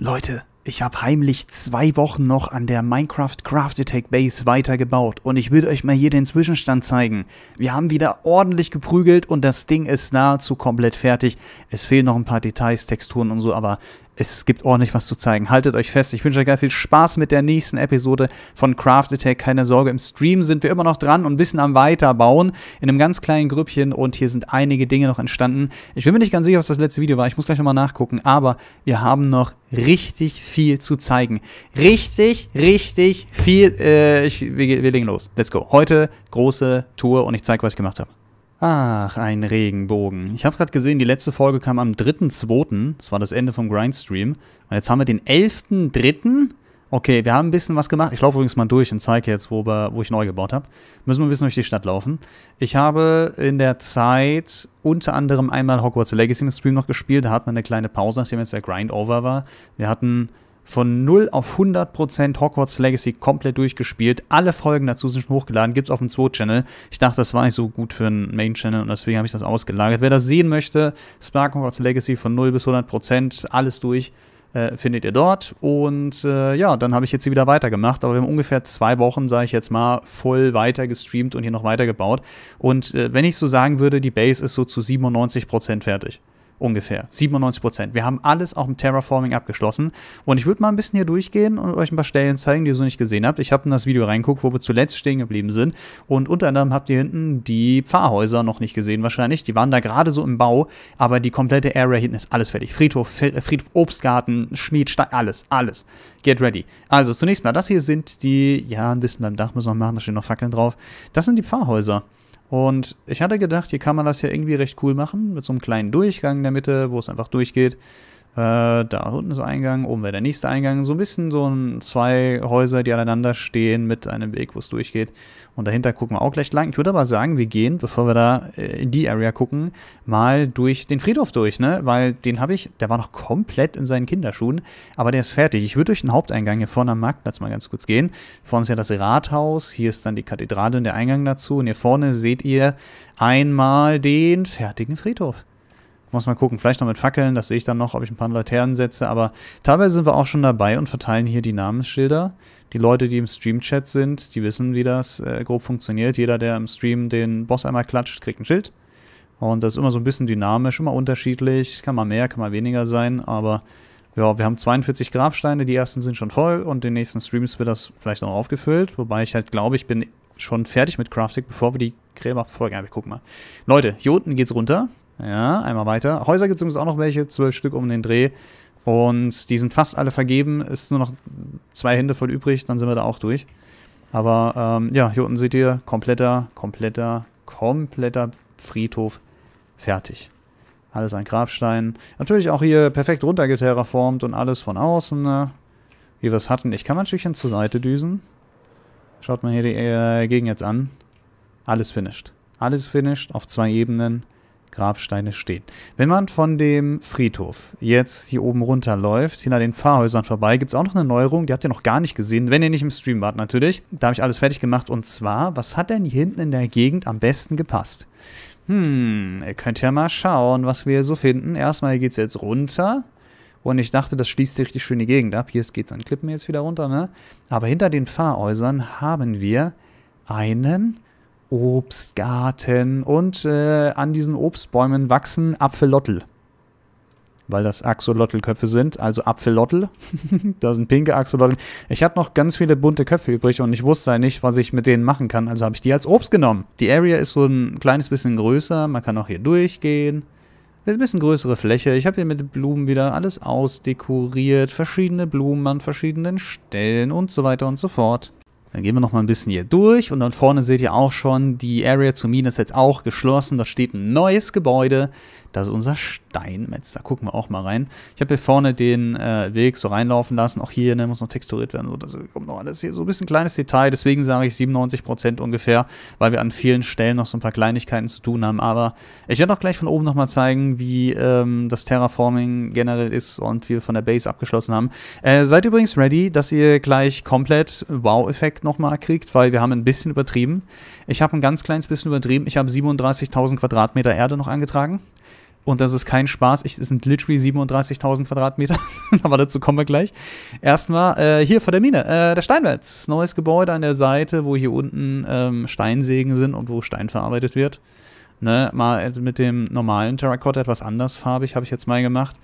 Leute, ich habe heimlich zwei Wochen noch an der Minecraft Craft Attack Base weitergebaut und ich würde euch mal hier den Zwischenstand zeigen. Wir haben wieder ordentlich geprügelt und das Ding ist nahezu komplett fertig. Es fehlen noch ein paar Details, Texturen und so, aber es gibt ordentlich was zu zeigen. Haltet euch fest. Ich wünsche euch ganz viel Spaß mit der nächsten Episode von Craft Attack. Keine Sorge, im Stream sind wir immer noch dran und ein bisschen am Weiterbauen in einem ganz kleinen Grüppchen und hier sind einige Dinge noch entstanden. Ich bin mir nicht ganz sicher, was das letzte Video war. Ich muss gleich nochmal nachgucken, aber wir haben noch richtig viel zu zeigen. Richtig, richtig viel. Äh, ich, wir, wir legen los. Let's go. Heute große Tour und ich zeige, was ich gemacht habe. Ach, ein Regenbogen. Ich habe gerade gesehen, die letzte Folge kam am 3.2. Das war das Ende vom Grindstream. Und jetzt haben wir den 11.3. Okay, wir haben ein bisschen was gemacht. Ich laufe übrigens mal durch und zeige jetzt, wo, wo ich neu gebaut habe. Müssen wir ein bisschen durch die Stadt laufen. Ich habe in der Zeit unter anderem einmal Hogwarts Legacy im Stream noch gespielt. Da hatten wir eine kleine Pause, nachdem jetzt der Grind over war. Wir hatten von 0 auf 100% Hogwarts Legacy komplett durchgespielt. Alle Folgen dazu sind schon hochgeladen, gibt's auf dem 2-Channel. Ich dachte, das war nicht so gut für einen Main-Channel und deswegen habe ich das ausgelagert. Wer das sehen möchte, Spark Hogwarts Legacy von 0 bis 100%, alles durch. Äh, findet ihr dort. Und äh, ja, dann habe ich jetzt hier wieder weitergemacht. Aber wir haben ungefähr zwei Wochen, sage ich jetzt mal, voll weiter gestreamt und hier noch weitergebaut. Und äh, wenn ich so sagen würde, die Base ist so zu 97% fertig ungefähr. 97 Prozent. Wir haben alles auch im Terraforming abgeschlossen. Und ich würde mal ein bisschen hier durchgehen und euch ein paar Stellen zeigen, die ihr so nicht gesehen habt. Ich habe in das Video reingeguckt, wo wir zuletzt stehen geblieben sind. Und unter anderem habt ihr hinten die Pfarrhäuser noch nicht gesehen, wahrscheinlich. Die waren da gerade so im Bau, aber die komplette Area hinten ist alles fertig. Friedhof, Friedhof Obstgarten, Schmied, Stein, alles, alles. Get ready. Also zunächst mal, das hier sind die, ja, ein bisschen beim Dach müssen wir machen, da stehen noch Fackeln drauf. Das sind die Pfarrhäuser. Und ich hatte gedacht, hier kann man das ja irgendwie recht cool machen, mit so einem kleinen Durchgang in der Mitte, wo es einfach durchgeht. Äh, da unten ist Eingang, oben wäre der nächste Eingang. So ein bisschen so ein, zwei Häuser, die aneinander stehen mit einem Weg, wo es durchgeht. Und dahinter gucken wir auch gleich lang. Ich würde aber sagen, wir gehen, bevor wir da äh, in die Area gucken, mal durch den Friedhof durch, ne? Weil den habe ich, der war noch komplett in seinen Kinderschuhen, aber der ist fertig. Ich würde durch den Haupteingang hier vorne am Marktplatz mal ganz kurz gehen. Vorne ist ja das Rathaus, hier ist dann die Kathedrale und der Eingang dazu. Und hier vorne seht ihr einmal den fertigen Friedhof. Muss mal gucken, vielleicht noch mit Fackeln, das sehe ich dann noch, ob ich ein paar Laternen setze, aber teilweise sind wir auch schon dabei und verteilen hier die Namensschilder. Die Leute, die im Stream-Chat sind, die wissen, wie das äh, grob funktioniert. Jeder, der im Stream den Boss einmal klatscht, kriegt ein Schild. Und das ist immer so ein bisschen dynamisch, immer unterschiedlich. Kann mal mehr, kann mal weniger sein, aber ja, wir haben 42 Grabsteine, die ersten sind schon voll und den nächsten Streams wird das vielleicht noch aufgefüllt. Wobei ich halt glaube, ich bin schon fertig mit Crafting, bevor wir die Gräber verfolgen. Ja, wir gucken mal. Leute, hier unten geht's runter. Ja, einmal weiter. Häuser gibt es übrigens auch noch welche, zwölf Stück um den Dreh. Und die sind fast alle vergeben. Ist nur noch zwei Hände voll übrig, dann sind wir da auch durch. Aber ähm, ja, hier unten seht ihr, kompletter, kompletter, kompletter Friedhof fertig. Alles ein Grabstein. Natürlich auch hier perfekt runtergeterraformt und alles von außen, ne? wie wir es hatten. Ich kann mal ein Stückchen zur Seite düsen. Schaut mal hier die äh, Gegend jetzt an. Alles finished. Alles finished auf zwei Ebenen. Grabsteine stehen. Wenn man von dem Friedhof jetzt hier oben runterläuft, hinter den Pfarrhäusern vorbei, gibt es auch noch eine Neuerung, die habt ihr noch gar nicht gesehen, wenn ihr nicht im Stream wart natürlich. Da habe ich alles fertig gemacht und zwar, was hat denn hier hinten in der Gegend am besten gepasst? Hm, ihr könnt ja mal schauen, was wir hier so finden. Erstmal hier geht es jetzt runter. Und ich dachte, das schließt die richtig schöne Gegend ab. Hier geht es an Klippen jetzt wieder runter, ne? Aber hinter den Pfarrhäusern haben wir einen Obstgarten. Und äh, an diesen Obstbäumen wachsen Apfellottel. Weil das Axolotl-Köpfe sind, also Apfellottel. da sind pinke Axolotl. Ich habe noch ganz viele bunte Köpfe übrig und ich wusste ja nicht, was ich mit denen machen kann. Also habe ich die als Obst genommen. Die Area ist so ein kleines bisschen größer. Man kann auch hier durchgehen. Ist Ein bisschen größere Fläche. Ich habe hier mit Blumen wieder alles ausdekoriert. Verschiedene Blumen an verschiedenen Stellen und so weiter und so fort. Dann gehen wir noch mal ein bisschen hier durch und dann vorne seht ihr auch schon, die Area zur Mine ist jetzt auch geschlossen. Da steht ein neues Gebäude. Das ist unser Steinmetz. Da gucken wir auch mal rein. Ich habe hier vorne den äh, Weg so reinlaufen lassen. Auch hier ne, muss noch texturiert werden. So, das kommt noch alles hier. So ein bisschen kleines Detail. Deswegen sage ich 97% ungefähr, weil wir an vielen Stellen noch so ein paar Kleinigkeiten zu tun haben. Aber ich werde auch gleich von oben nochmal zeigen, wie ähm, das Terraforming generell ist und wie wir von der Base abgeschlossen haben. Äh, seid übrigens ready, dass ihr gleich komplett Wow-Effekt nochmal kriegt, weil wir haben ein bisschen übertrieben. Ich habe ein ganz kleines bisschen übertrieben. Ich habe 37.000 Quadratmeter Erde noch angetragen. Und das ist kein Spaß. es sind literally 37.000 Quadratmeter. Aber dazu kommen wir gleich. Erstmal äh, hier vor der Mine, äh, der Steinmetz. Neues Gebäude an der Seite, wo hier unten ähm, Steinsägen sind und wo Stein verarbeitet wird. Ne, mal mit dem normalen Terracotta etwas andersfarbig habe ich jetzt mal gemacht.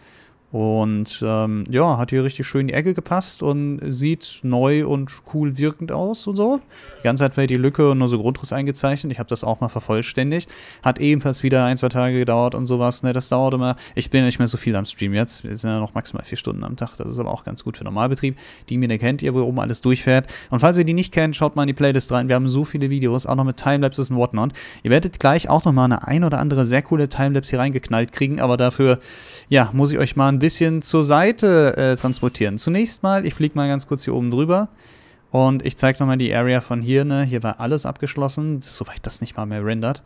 Und ähm, ja, hat hier richtig schön die Ecke gepasst und sieht neu und cool wirkend aus und so. Die ganze Zeit war die Lücke und nur so Grundriss eingezeichnet. Ich habe das auch mal vervollständigt. Hat ebenfalls wieder ein, zwei Tage gedauert und sowas. Ne, das dauert immer. Ich bin ja nicht mehr so viel am Stream jetzt. Wir sind ja noch maximal vier Stunden am Tag. Das ist aber auch ganz gut für Normalbetrieb. Die mir kennt ihr, wo oben alles durchfährt. Und falls ihr die nicht kennt, schaut mal in die Playlist rein. Wir haben so viele Videos, auch noch mit Timelapses und whatnot. Ihr werdet gleich auch noch mal eine ein oder andere sehr coole Timelapse hier reingeknallt kriegen. Aber dafür, ja, muss ich euch mal ein bisschen bisschen zur Seite äh, transportieren. Zunächst mal, ich fliege mal ganz kurz hier oben drüber. Und ich zeige nochmal die Area von hier. Ne? Hier war alles abgeschlossen, soweit das nicht mal mehr rendert.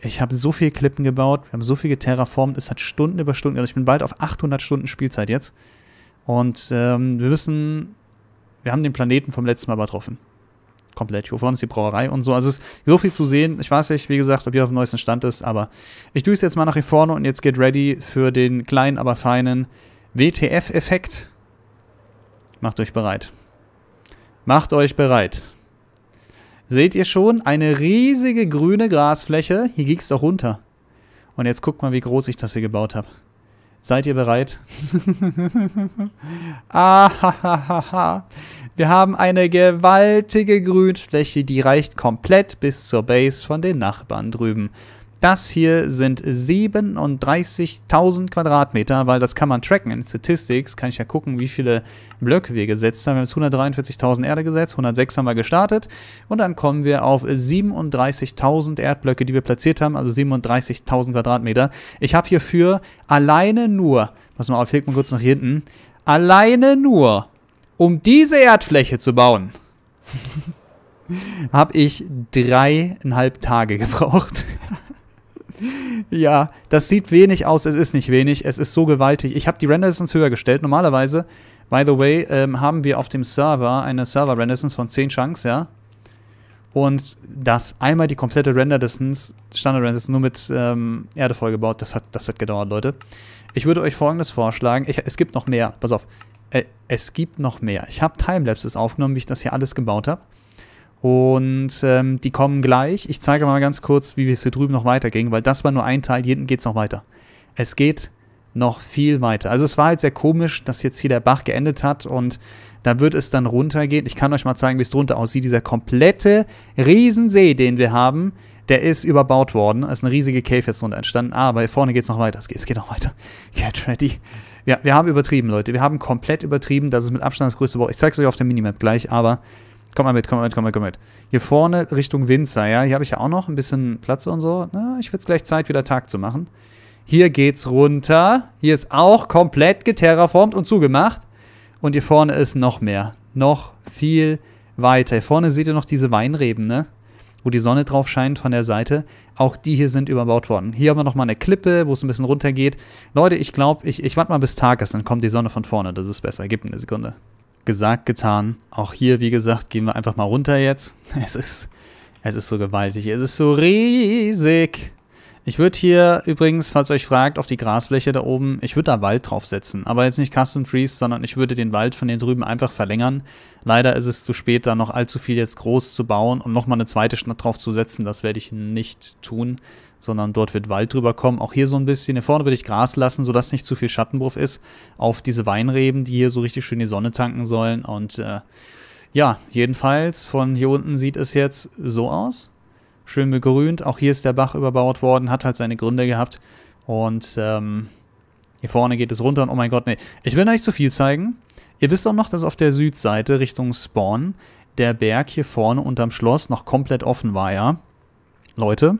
Ich habe so viele Klippen gebaut, wir haben so viel geterraformt, es hat Stunden über Stunden, gedauert. Also ich bin bald auf 800 Stunden Spielzeit jetzt. Und ähm, wir wissen, wir haben den Planeten vom letzten Mal übertroffen komplett. Hier vorne ist die Brauerei und so. Also es ist so viel zu sehen. Ich weiß nicht, wie gesagt, ob ihr auf dem neuesten Stand ist, aber ich tue es jetzt mal nach hier vorne und jetzt geht ready für den kleinen, aber feinen WTF-Effekt. Macht euch bereit. Macht euch bereit. Seht ihr schon? Eine riesige grüne Grasfläche. Hier ging es doch runter. Und jetzt guckt mal, wie groß ich das hier gebaut habe. Seid ihr bereit? ah, ha, ha, ha, ha. Wir haben eine gewaltige Grünfläche, die reicht komplett bis zur Base von den Nachbarn drüben. Das hier sind 37.000 Quadratmeter, weil das kann man tracken in Statistics. Kann ich ja gucken, wie viele Blöcke wir gesetzt haben. Wir haben jetzt 143.000 Erde gesetzt, 106 haben wir gestartet. Und dann kommen wir auf 37.000 Erdblöcke, die wir platziert haben, also 37.000 Quadratmeter. Ich habe hierfür alleine nur, pass mal auf, ich leg mal kurz nach hinten, alleine nur um diese Erdfläche zu bauen, habe ich dreieinhalb Tage gebraucht. ja, das sieht wenig aus. Es ist nicht wenig. Es ist so gewaltig. Ich habe die Render Distance höher gestellt. Normalerweise, by the way, ähm, haben wir auf dem Server eine Server Render Distance von 10 Chunks, ja. Und das einmal die komplette Render Distance, Standard Render Distance, nur mit ähm, Erde vollgebaut, das hat, das hat gedauert, Leute. Ich würde euch folgendes vorschlagen. Ich, es gibt noch mehr. Pass auf äh, es gibt noch mehr. Ich habe Timelapses aufgenommen, wie ich das hier alles gebaut habe. Und ähm, die kommen gleich. Ich zeige mal ganz kurz, wie es hier drüben noch weiterging, weil das war nur ein Teil. Hier hinten geht es noch weiter. Es geht noch viel weiter. Also es war halt sehr komisch, dass jetzt hier der Bach geendet hat und da wird es dann runtergehen. Ich kann euch mal zeigen, wie es drunter aussieht. Dieser komplette Riesensee, den wir haben, der ist überbaut worden. Da ist eine riesige Cave jetzt drunter entstanden. Aber hier vorne geht es noch weiter. Es geht, es geht noch weiter. Get ready. Ja, wir haben übertrieben, Leute. Wir haben komplett übertrieben. Das ist mit Abstand das größte Bau. Ich zeig's euch auf der Minimap gleich, aber komm mal mit, komm mal mit, komm mal, komm mal mit. Hier vorne Richtung Winzer, ja. Hier habe ich ja auch noch ein bisschen Platz und so. Na, ich werde gleich Zeit, wieder Tag zu machen. Hier geht's runter. Hier ist auch komplett geterraformt und zugemacht. Und hier vorne ist noch mehr. Noch viel weiter. Hier vorne seht ihr noch diese Weinreben, ne? wo die Sonne drauf scheint von der Seite. Auch die hier sind überbaut worden. Hier haben wir nochmal eine Klippe, wo es ein bisschen runtergeht. Leute, ich glaube, ich, ich warte mal bis Tag ist, dann kommt die Sonne von vorne. Das ist besser. Gib mir eine Sekunde. Gesagt, getan. Auch hier, wie gesagt, gehen wir einfach mal runter jetzt. Es ist, es ist so gewaltig. Es ist so riesig. Ich würde hier übrigens, falls ihr euch fragt, auf die Grasfläche da oben, ich würde da Wald draufsetzen. Aber jetzt nicht Custom Trees, sondern ich würde den Wald von den drüben einfach verlängern. Leider ist es zu spät, da noch allzu viel jetzt groß zu bauen und nochmal eine zweite Stadt draufzusetzen. Das werde ich nicht tun, sondern dort wird Wald drüber kommen. Auch hier so ein bisschen, hier vorne würde ich Gras lassen, sodass nicht zu viel Schattenbruch ist auf diese Weinreben, die hier so richtig schön die Sonne tanken sollen. Und äh, ja, jedenfalls von hier unten sieht es jetzt so aus schön begrünt. Auch hier ist der Bach überbaut worden, hat halt seine Gründe gehabt. Und ähm, hier vorne geht es runter und oh mein Gott, nee. Ich will euch zu viel zeigen. Ihr wisst auch noch, dass auf der Südseite Richtung Spawn der Berg hier vorne unterm Schloss noch komplett offen war, ja. Leute,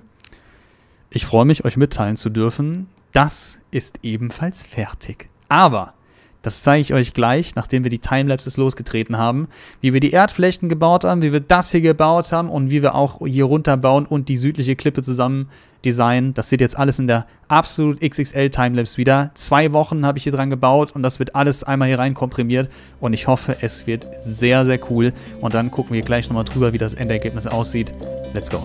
ich freue mich, euch mitteilen zu dürfen, das ist ebenfalls fertig. Aber das zeige ich euch gleich, nachdem wir die Timelapses losgetreten haben, wie wir die Erdflächen gebaut haben, wie wir das hier gebaut haben und wie wir auch hier runterbauen und die südliche Klippe zusammen designen. Das seht jetzt alles in der absolut XXL Timelapse wieder. Zwei Wochen habe ich hier dran gebaut und das wird alles einmal hier rein komprimiert und ich hoffe, es wird sehr, sehr cool. Und dann gucken wir gleich nochmal drüber, wie das Endergebnis aussieht. Let's go.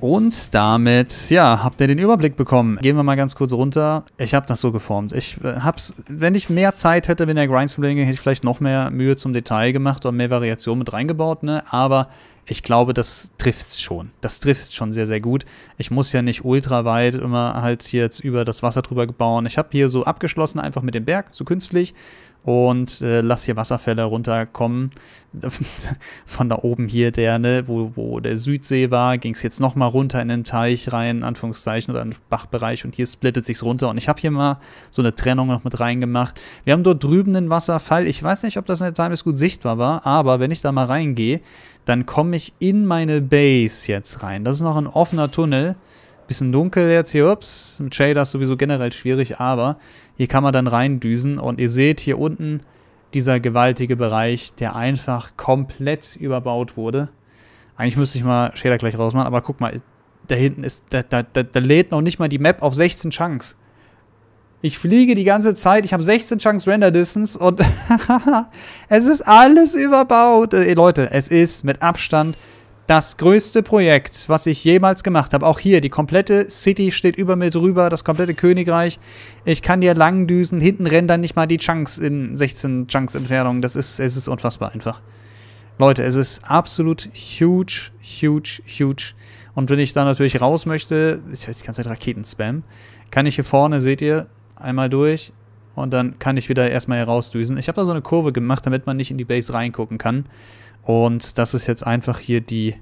Und damit, ja, habt ihr den Überblick bekommen. Gehen wir mal ganz kurz runter. Ich habe das so geformt. Ich äh, hab's, wenn ich mehr Zeit hätte, wenn der Grinds hätte ich vielleicht noch mehr Mühe zum Detail gemacht und mehr Variation mit reingebaut, ne? Aber ich glaube, das trifft's schon. Das trifft's schon sehr, sehr gut. Ich muss ja nicht ultra weit immer halt jetzt über das Wasser drüber bauen. Ich habe hier so abgeschlossen einfach mit dem Berg, so künstlich und äh, lass hier Wasserfälle runterkommen. Von da oben hier, der, ne, wo, wo der Südsee war, ging es jetzt nochmal runter in den Teich rein, in Anführungszeichen, oder in den Bachbereich und hier splittet sich runter. Und ich habe hier mal so eine Trennung noch mit reingemacht. Wir haben dort drüben einen Wasserfall. Ich weiß nicht, ob das in der Times gut sichtbar war, aber wenn ich da mal reingehe, dann komme ich in meine Base jetzt rein. Das ist noch ein offener Tunnel bisschen dunkel jetzt hier, ups, mit Shader ist sowieso generell schwierig, aber hier kann man dann reindüsen und ihr seht hier unten dieser gewaltige Bereich, der einfach komplett überbaut wurde. Eigentlich müsste ich mal Shader gleich rausmachen, aber guck mal, da hinten ist, da, da, da, da lädt noch nicht mal die Map auf 16 Chunks. Ich fliege die ganze Zeit, ich habe 16 Chunks Render Distance und es ist alles überbaut. Ey, äh, Leute, es ist mit Abstand das größte Projekt, was ich jemals gemacht habe. Auch hier, die komplette City steht über mir drüber, das komplette Königreich. Ich kann dir lang düsen, hinten rennen dann nicht mal die Chunks in 16 Chunks Entfernung. Das ist, es ist unfassbar einfach. Leute, es ist absolut huge, huge, huge. Und wenn ich da natürlich raus möchte, ich weiß, die ganze Zeit Raketen spammen, kann ich hier vorne, seht ihr, einmal durch und dann kann ich wieder erstmal hier rausdüsen. Ich habe da so eine Kurve gemacht, damit man nicht in die Base reingucken kann. Und das ist jetzt einfach hier die,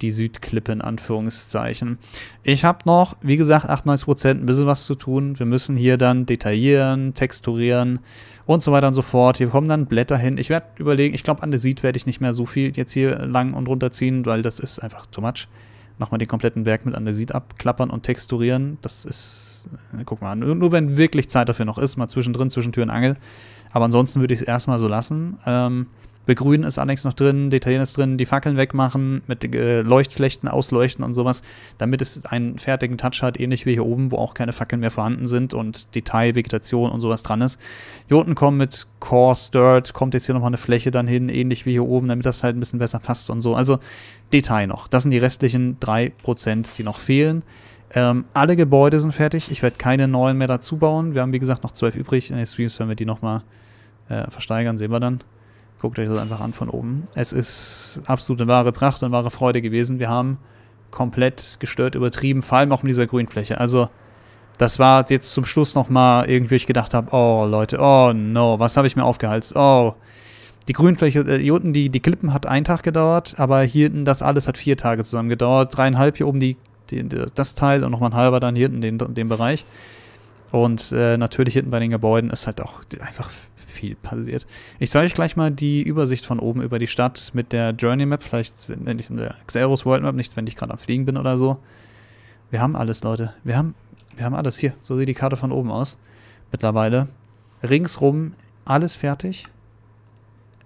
die Südklippe in Anführungszeichen. Ich habe noch, wie gesagt, 98% ein bisschen was zu tun. Wir müssen hier dann detaillieren, texturieren und so weiter und so fort. Hier kommen dann Blätter hin. Ich werde überlegen, ich glaube, an der Seed werde ich nicht mehr so viel jetzt hier lang und runterziehen, weil das ist einfach too much. Nochmal den kompletten Berg mit an der Seed abklappern und texturieren. Das ist, äh, guck mal, nur wenn wirklich Zeit dafür noch ist, mal zwischendrin, zwischen Tür und Angel. Aber ansonsten würde ich es erstmal so lassen. Ähm, Begrünen ist Annex noch drin, Detaillieren ist drin, die Fackeln wegmachen, mit äh, Leuchtflechten ausleuchten und sowas, damit es einen fertigen Touch hat, ähnlich wie hier oben, wo auch keine Fackeln mehr vorhanden sind und Detail, Vegetation und sowas dran ist. Hier unten kommen mit Coarse Dirt, kommt jetzt hier nochmal eine Fläche dann hin, ähnlich wie hier oben, damit das halt ein bisschen besser passt und so. Also Detail noch. Das sind die restlichen 3%, die noch fehlen. Ähm, alle Gebäude sind fertig. Ich werde keine neuen mehr dazu bauen. Wir haben, wie gesagt, noch 12 übrig. In den Streams werden wir die nochmal äh, versteigern, sehen wir dann. Guckt euch das einfach an von oben. Es ist absolute wahre Pracht und wahre Freude gewesen. Wir haben komplett gestört, übertrieben, vor allem auch mit dieser Grünfläche. Also, das war jetzt zum Schluss nochmal irgendwie, ich gedacht habe, oh Leute, oh no, was habe ich mir aufgehalst? Oh, die Grünfläche, äh, hier unten die, die Klippen hat einen Tag gedauert, aber hier hinten das alles hat vier Tage zusammen gedauert. Dreieinhalb hier oben die, die das Teil und nochmal ein halber dann hier hinten den, den Bereich. Und äh, natürlich hinten bei den Gebäuden ist halt auch einfach viel passiert. Ich zeige euch gleich mal die Übersicht von oben über die Stadt mit der Journey Map, vielleicht nenne ich mit der Xeros World Map, nicht wenn ich gerade am Fliegen bin oder so. Wir haben alles, Leute. Wir haben, wir haben alles. Hier, so sieht die Karte von oben aus. Mittlerweile. Ringsrum alles fertig.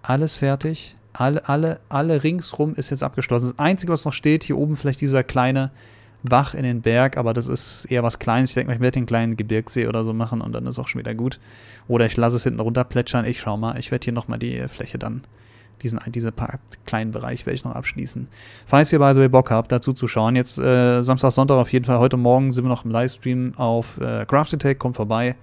Alles fertig. Alle, alle, alle ringsrum ist jetzt abgeschlossen. Das Einzige, was noch steht, hier oben vielleicht dieser kleine wach in den Berg, aber das ist eher was Kleines. Ich denke mal, ich werde den kleinen Gebirgsee oder so machen und dann ist auch schon wieder gut. Oder ich lasse es hinten runter plätschern. Ich schau mal. Ich werde hier nochmal die äh, Fläche dann, diesen, diesen paar kleinen Bereich werde ich noch abschließen. Falls ihr, by the way, Bock habt, dazu zu schauen, jetzt äh, Samstag, Sonntag auf jeden Fall. Heute Morgen sind wir noch im Livestream auf äh, Craft Attack. Kommt vorbei.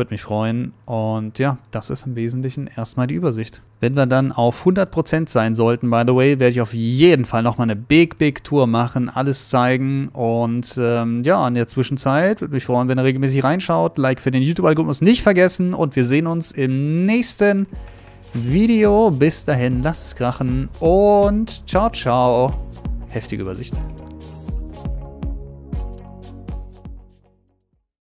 Würde mich freuen. Und ja, das ist im Wesentlichen erstmal die Übersicht. Wenn wir dann auf 100% sein sollten, by the way, werde ich auf jeden Fall nochmal eine Big, Big Tour machen, alles zeigen. Und ähm, ja, in der Zwischenzeit würde mich freuen, wenn ihr regelmäßig reinschaut. Like für den YouTube-Algorithmus nicht vergessen. Und wir sehen uns im nächsten Video. Bis dahin, lasst es krachen und ciao, ciao. Heftige Übersicht.